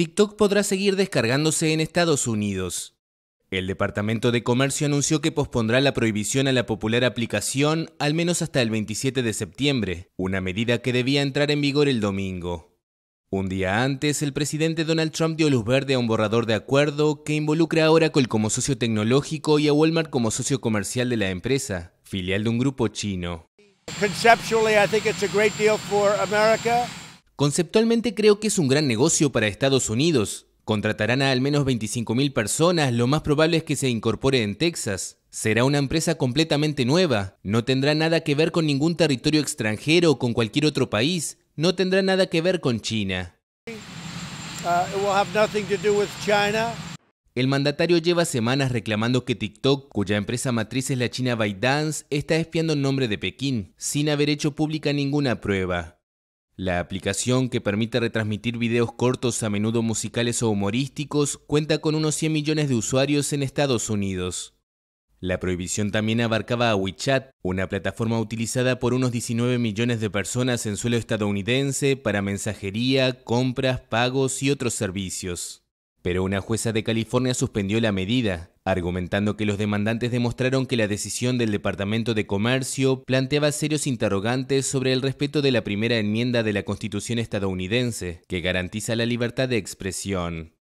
TikTok podrá seguir descargándose en Estados Unidos. El Departamento de Comercio anunció que pospondrá la prohibición a la popular aplicación al menos hasta el 27 de septiembre, una medida que debía entrar en vigor el domingo. Un día antes, el presidente Donald Trump dio luz verde a un borrador de acuerdo que involucra a Oracle como socio tecnológico y a Walmart como socio comercial de la empresa, filial de un grupo chino. Conceptualmente creo que es un gran negocio para Estados Unidos. Contratarán a al menos 25.000 personas, lo más probable es que se incorpore en Texas. Será una empresa completamente nueva, no tendrá nada que ver con ningún territorio extranjero o con cualquier otro país, no tendrá nada que ver con China. Uh, el mandatario lleva semanas reclamando que TikTok, cuya empresa matriz es la china ByteDance, está espiando en nombre de Pekín, sin haber hecho pública ninguna prueba. La aplicación que permite retransmitir videos cortos, a menudo musicales o humorísticos, cuenta con unos 100 millones de usuarios en Estados Unidos. La prohibición también abarcaba a WeChat, una plataforma utilizada por unos 19 millones de personas en suelo estadounidense para mensajería, compras, pagos y otros servicios. Pero una jueza de California suspendió la medida, argumentando que los demandantes demostraron que la decisión del Departamento de Comercio planteaba serios interrogantes sobre el respeto de la primera enmienda de la Constitución estadounidense, que garantiza la libertad de expresión.